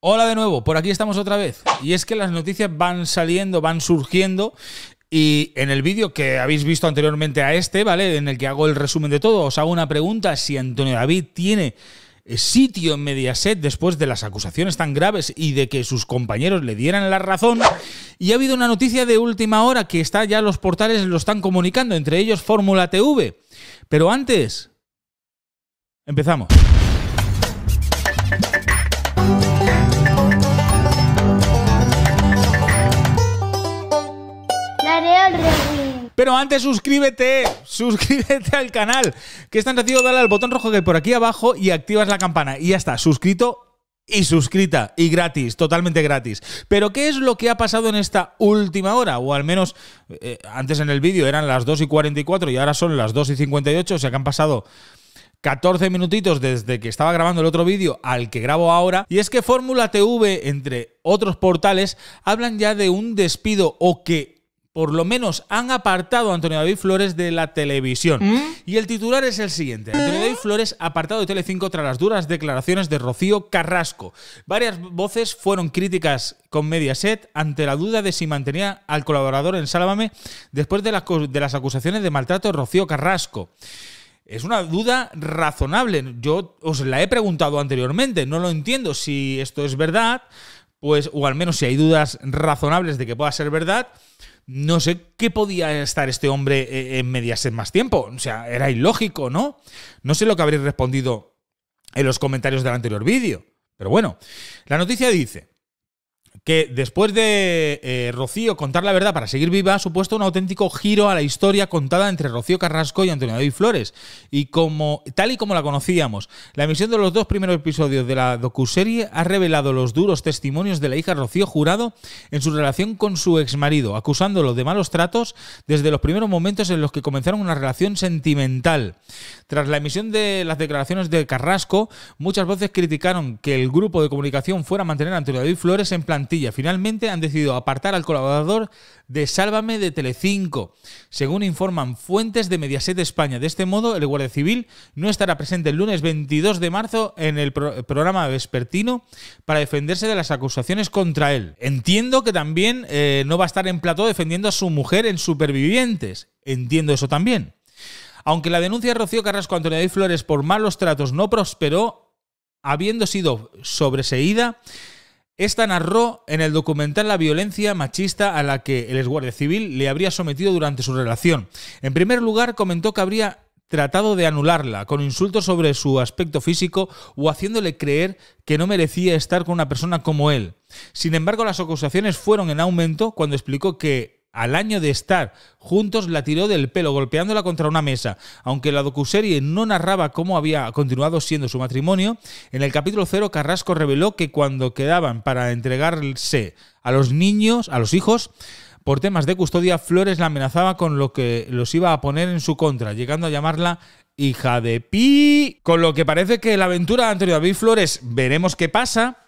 Hola de nuevo, por aquí estamos otra vez. Y es que las noticias van saliendo, van surgiendo. Y en el vídeo que habéis visto anteriormente a este, ¿vale? En el que hago el resumen de todo, os hago una pregunta si Antonio David tiene eh, sitio en Mediaset después de las acusaciones tan graves y de que sus compañeros le dieran la razón. Y ha habido una noticia de última hora que está ya los portales lo están comunicando, entre ellos Fórmula TV. Pero antes, empezamos. Pero antes suscríbete, suscríbete al canal. Que es tan dale al botón rojo que por aquí abajo y activas la campana. Y ya está, suscrito y suscrita y gratis, totalmente gratis. Pero ¿qué es lo que ha pasado en esta última hora? O al menos eh, antes en el vídeo eran las 2 y 44 y ahora son las 2 y 58, o sea que han pasado 14 minutitos desde que estaba grabando el otro vídeo al que grabo ahora. Y es que Fórmula TV, entre otros portales, hablan ya de un despido o que por lo menos han apartado a Antonio David Flores de la televisión. ¿Mm? Y el titular es el siguiente. Antonio ¿Mm? David Flores apartado de Telecinco tras las duras declaraciones de Rocío Carrasco. Varias voces fueron críticas con Mediaset ante la duda de si mantenía al colaborador en Sálvame después de las acusaciones de maltrato de Rocío Carrasco. Es una duda razonable. Yo os la he preguntado anteriormente. No lo entiendo si esto es verdad pues, o al menos si hay dudas razonables de que pueda ser verdad, no sé qué podía estar este hombre eh, en Mediaset más tiempo. O sea, era ilógico, ¿no? No sé lo que habréis respondido en los comentarios del anterior vídeo. Pero bueno, la noticia dice, que después de eh, Rocío contar la verdad para seguir viva ha supuesto un auténtico giro a la historia contada entre Rocío Carrasco y Antonio David Flores. Y como, tal y como la conocíamos, la emisión de los dos primeros episodios de la docuserie ha revelado los duros testimonios de la hija Rocío Jurado en su relación con su exmarido, acusándolo de malos tratos desde los primeros momentos en los que comenzaron una relación sentimental. Tras la emisión de las declaraciones de Carrasco, muchas voces criticaron que el grupo de comunicación fuera a mantener a Antonio David Flores en plantilla Finalmente han decidido apartar al colaborador de Sálvame de Telecinco, según informan fuentes de Mediaset España. De este modo, el Guardia Civil no estará presente el lunes 22 de marzo en el programa vespertino para defenderse de las acusaciones contra él. Entiendo que también eh, no va a estar en plató defendiendo a su mujer en Supervivientes. Entiendo eso también. Aunque la denuncia de Rocío Carrasco Antonio de Flores por malos tratos no prosperó, habiendo sido sobreseída, esta narró en el documental la violencia machista a la que el exguardia civil le habría sometido durante su relación. En primer lugar, comentó que habría tratado de anularla con insultos sobre su aspecto físico o haciéndole creer que no merecía estar con una persona como él. Sin embargo, las acusaciones fueron en aumento cuando explicó que al año de estar juntos la tiró del pelo golpeándola contra una mesa. Aunque la docuserie no narraba cómo había continuado siendo su matrimonio, en el capítulo 0 Carrasco reveló que cuando quedaban para entregarse a los niños, a los hijos, por temas de custodia, Flores la amenazaba con lo que los iba a poner en su contra, llegando a llamarla hija de pi. Con lo que parece que la aventura de Antonio David Flores veremos qué pasa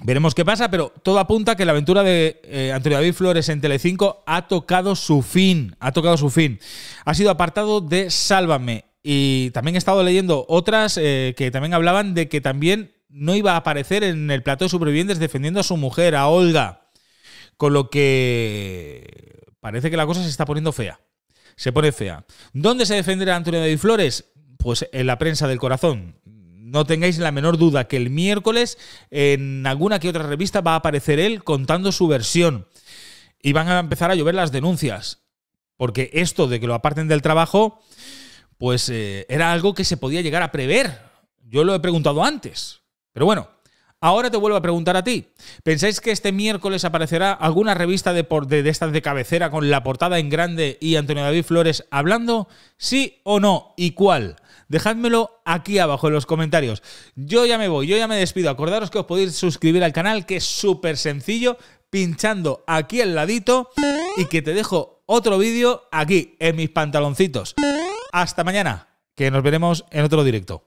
Veremos qué pasa, pero todo apunta que la aventura de eh, Antonio David Flores en Telecinco ha tocado su fin, ha tocado su fin. Ha sido apartado de Sálvame y también he estado leyendo otras eh, que también hablaban de que también no iba a aparecer en el plato de supervivientes defendiendo a su mujer, a Olga. Con lo que parece que la cosa se está poniendo fea. Se pone fea. ¿Dónde se defenderá Antonio David Flores? Pues en la prensa del corazón no tengáis la menor duda que el miércoles en alguna que otra revista va a aparecer él contando su versión. Y van a empezar a llover las denuncias. Porque esto de que lo aparten del trabajo, pues eh, era algo que se podía llegar a prever. Yo lo he preguntado antes. Pero bueno, ahora te vuelvo a preguntar a ti. ¿Pensáis que este miércoles aparecerá alguna revista de, de estas de cabecera con la portada en grande y Antonio David Flores hablando? ¿Sí o no? ¿Y cuál? Dejádmelo aquí abajo en los comentarios. Yo ya me voy, yo ya me despido. Acordaros que os podéis suscribir al canal, que es súper sencillo, pinchando aquí al ladito y que te dejo otro vídeo aquí, en mis pantaloncitos. Hasta mañana, que nos veremos en otro directo.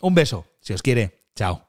Un beso, si os quiere. Chao.